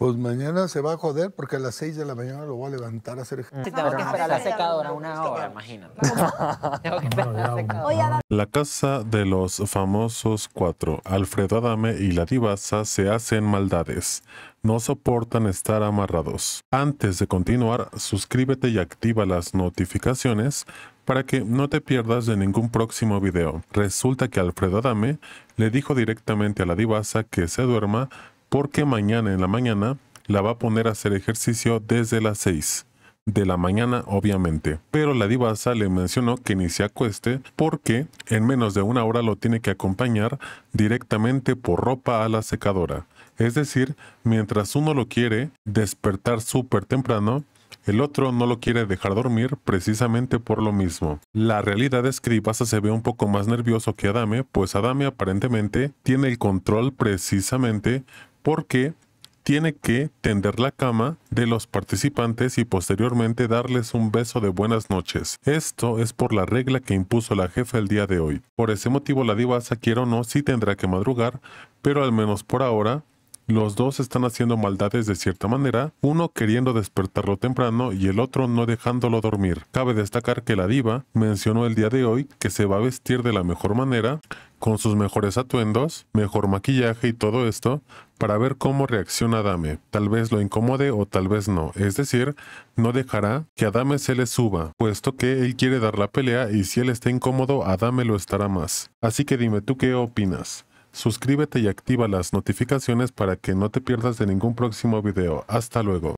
Pues mañana se va a joder porque a las 6 de la mañana lo voy a levantar a hacer mm. ejercicio. tengo que esperar la secadora una hora, imagínate. la La casa de los famosos cuatro, Alfredo Adame y la divasa, se hacen maldades. No soportan estar amarrados. Antes de continuar, suscríbete y activa las notificaciones para que no te pierdas de ningún próximo video. Resulta que Alfredo Adame le dijo directamente a la divasa que se duerma porque mañana en la mañana la va a poner a hacer ejercicio desde las 6 de la mañana, obviamente. Pero la divasa le mencionó que ni se acueste porque en menos de una hora lo tiene que acompañar directamente por ropa a la secadora. Es decir, mientras uno lo quiere despertar súper temprano, el otro no lo quiere dejar dormir precisamente por lo mismo. La realidad es que Divasa se ve un poco más nervioso que Adame, pues Adame aparentemente tiene el control precisamente porque tiene que tender la cama de los participantes y posteriormente darles un beso de buenas noches. Esto es por la regla que impuso la jefa el día de hoy. Por ese motivo la diva, quiero o no, sí tendrá que madrugar, pero al menos por ahora los dos están haciendo maldades de cierta manera, uno queriendo despertarlo temprano y el otro no dejándolo dormir. Cabe destacar que la diva mencionó el día de hoy que se va a vestir de la mejor manera con sus mejores atuendos, mejor maquillaje y todo esto, para ver cómo reacciona Adame. Tal vez lo incomode o tal vez no. Es decir, no dejará que Adame se le suba, puesto que él quiere dar la pelea y si él está incómodo, Adame lo estará más. Así que dime tú qué opinas. Suscríbete y activa las notificaciones para que no te pierdas de ningún próximo video. Hasta luego.